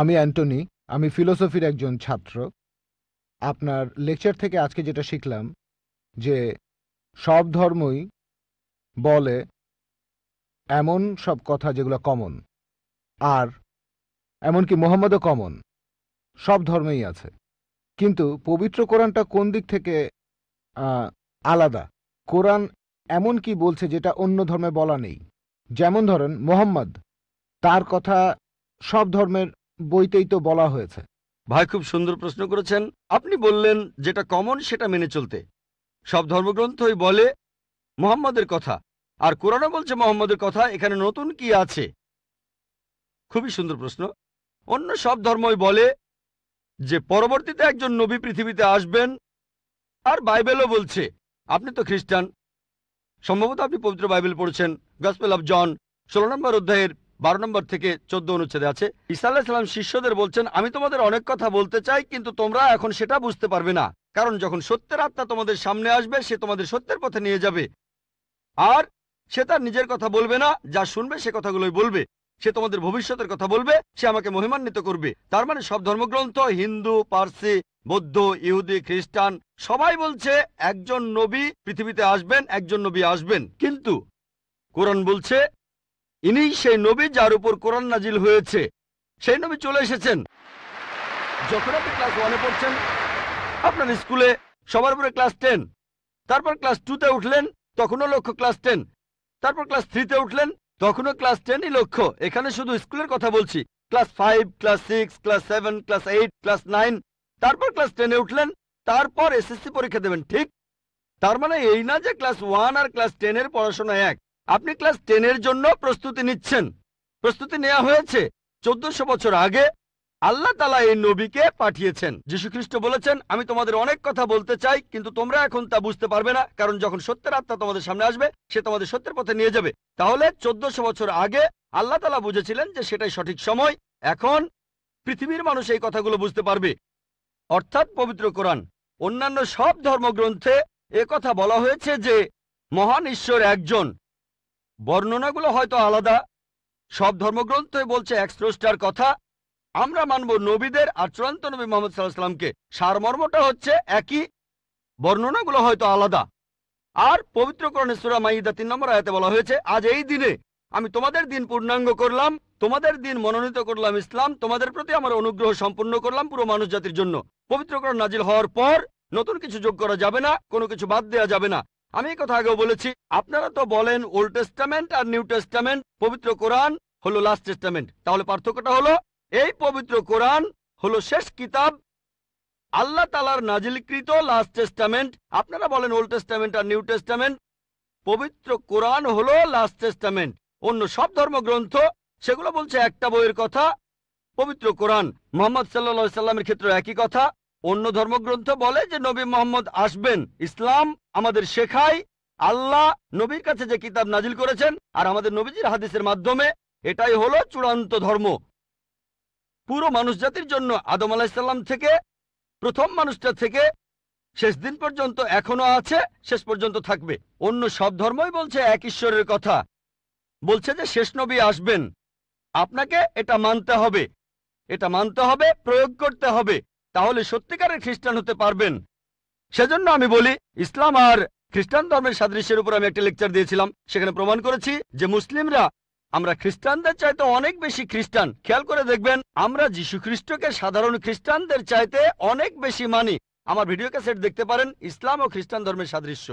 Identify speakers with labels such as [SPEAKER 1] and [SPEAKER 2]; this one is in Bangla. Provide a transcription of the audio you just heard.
[SPEAKER 1] আমি অ্যান্টনি আমি ফিলোসফির একজন ছাত্র আপনার লেকচার থেকে আজকে যেটা শিখলাম যে সব ধর্মই বলে এমন সব কথা যেগুলো কমন আর এমনকি মোহাম্মদও কমন সব ধর্মেই আছে কিন্তু পবিত্র কোরআনটা কোন দিক থেকে আলাদা কোরআন এমন কি বলছে যেটা অন্য ধর্মে বলা নেই যেমন ধরেন মোহাম্মদ তার কথা সব ধর্মের বইতেই তো বলা হয়েছে
[SPEAKER 2] ভাই খুব সুন্দর প্রশ্ন করেছেন আপনি বললেন যেটা কমন সেটা মেনে চলতে সব ধর্মগ্রন্থই বলে মোহাম্মদের কথা আর কোরআনও বলছে মোহাম্মদের কথা এখানে নতুন কি আছে খুবই সুন্দর প্রশ্ন অন্য সব ধর্মই বলে যে পরবর্তীতে একজন নবী পৃথিবীতে আসবেন আর বাইবেলও বলছে আপনি তো খ্রিস্টান সম্ভবত আপনি পবিত্র বাইবেল পড়ছেন গসপেল অফ জন ষোলো নম্বর অধ্যায়ের বারো নম্বর থেকে চোদ্দ অনুচ্ছেদে আছে ইসা আলাহিসাল্লাম শিষ্যদের বলছেন আমি তোমাদের অনেক কথা বলতে চাই কিন্তু তোমরা এখন সেটা বুঝতে পারবে না কারণ যখন সত্যের আত্মা তোমাদের সামনে আসবে সে তোমাদের সত্যের পথে নিয়ে যাবে আর সে তার নিজের কথা বলবে না যা শুনবে সে কথাগুলোই বলবে সে তোমাদের ভবিষ্যতের কথা বলবে সে আমাকে মহিমান্বিত করবে তার মানে সব ধর্মগ্রন্থ হিন্দু পার্সি বৌদ্ধ ইহুদি খ্রিস্টান সবাই বলছে একজন নবী পৃথিবীতে আসবেন একজন নবী আসবেন কিন্তু কোরআন বলছে ইনি সেই নবী যার উপর কোরআন নাজিল হয়েছে সেই নবী চলে এসেছেন যখন আপনি ক্লাস ওয়ানে পড়ছেন আপনার স্কুলে সবার উপরে ক্লাস টেন তারপর ক্লাস টুতে উঠলেন তখনও লক্ষ্য ক্লাস টেন তারপর ক্লাস থ্রিতে উঠলেন তখনও ক্লাস টেনই লক্ষ্য এখানে শুধু স্কুলের কথা বলছি class five class six class seven class eight class nine তারপর ক্লাস টেনে উঠলেন তারপর এসএসসি পরীক্ষা দেবেন ঠিক তার মানে এই না যে ক্লাস ওয়ান আর ক্লাস টেনের পড়াশোনা এক আপনি ক্লাস টেনের জন্য প্রস্তুতি নিচ্ছেন প্রস্তুতি নেওয়া হয়েছে চোদ্দশো বছর আগে আল্লাহ তালা এই নবীকে পাঠিয়েছেন খ্রিস্ট বলেছেন আমি তোমাদের অনেক কথা বলতে চাই কিন্তু তোমরা এখন তা বুঝতে পারবে না কারণ যখন সত্যের আত্মা তোমাদের সামনে আসবে সে তোমাদের সত্যের পথে নিয়ে যাবে তাহলে চোদ্দশো বছর আগে আল্লাহ তালা বুঝেছিলেন যে সেটাই সঠিক সময় এখন পৃথিবীর মানুষ এই কথাগুলো বুঝতে পারবে অর্থাৎ পবিত্র কোরআন অন্যান্য সব ধর্মগ্রন্থে কথা বলা হয়েছে যে মহান ঈশ্বর একজন বর্ণনাগুলো হয়তো আলাদা সব ধর্মগ্রন্থই বলছে এক স্রষ্টার কথা আমরা মানব নবীদের আর চূড়ান্ত নবী মোহাম্মদ সাল্লাহামকে সারমর্মটা হচ্ছে একই বর্ণনাগুলো হয়তো আলাদা আর পবিত্রকরণের সুরা মাইদা তিন নম্বর আয়াতে বলা হয়েছে আজ এই দিনে আমি তোমাদের দিন পূর্ণাঙ্গ করলাম তোমাদের দিন মনোনীত করলাম ইসলাম তোমাদের প্রতি আমার অনুগ্রহ সম্পূর্ণ করলাম পুরো মানুষ জাতির জন্য পবিত্রকরণ নাজিল হওয়ার পর নতুন কিছু যোগ করা যাবে না কোনো কিছু বাদ দেওয়া যাবে না আমি কথা আগেও বলেছি আপনারা তো বলেন ওল্ড টেস্টামেন্ট আর নিউ টেস্টামেন্ট পবিত্র কোরআন হলো লাস্ট টেস্টামেন্ট তাহলে পার্থক্যটা হলো এই পবিত্র কোরআন হলো শেষ কিতাব আল্লাহ তালার নাজিলকৃত লাস্ট টেস্টামেন্ট আপনারা বলেন ওল্ড টেস্টামেন্ট আর নিউ টেস্টামেন্ট পবিত্র কোরআন হলো লাস্ট টেস্টামেন্ট অন্য সব ধর্মগ্রন্থ সেগুলো বলছে একটা বইয়ের কথা পবিত্র কোরআন মোহাম্মদ সাল্লা সাল্লামের ক্ষেত্রে একই কথা অন্য ধর্মগ্রন্থ বলে যে নবী মোহাম্মদ আসবেন ইসলাম আমাদের শেখায় আল্লাহ নবীর কাছে যে কিতাব নাজিল করেছেন আর আমাদের নবীজির হাদিসের মাধ্যমে এটাই হলো চূড়ান্ত ধর্ম পুরো মানুষ জাতির জন্য আদম আলাহিসাল্লাম থেকে প্রথম মানুষটা থেকে শেষ দিন পর্যন্ত এখনো আছে শেষ পর্যন্ত থাকবে অন্য সব ধর্মই বলছে এক ঈশ্বরের কথা বলছে যে শেষ নবী আসবেন আপনাকে এটা মানতে হবে এটা মানতে হবে প্রয়োগ করতে হবে তাহলে সত্যিকারের খ্রিস্টান হতে পারবেন সেজন্য আমি বলি ইসলাম আর খ্রিস্টান ধর্মের সাদৃশ্যের উপর আমি একটা লেকচার দিয়েছিলাম সেখানে প্রমাণ করেছি যে মুসলিমরা আমরা খ্রিস্টানদের চাইতে অনেক বেশি খ্রিস্টান খেয়াল করে দেখবেন আমরা যিশু খ্রিস্টকে সাধারণ খ্রিস্টানদের চাইতে অনেক বেশি মানি আমার ভিডিও ক্যাসেট দেখতে পারেন ইসলাম ও খ্রিস্টান ধর্মের সাদৃশ্য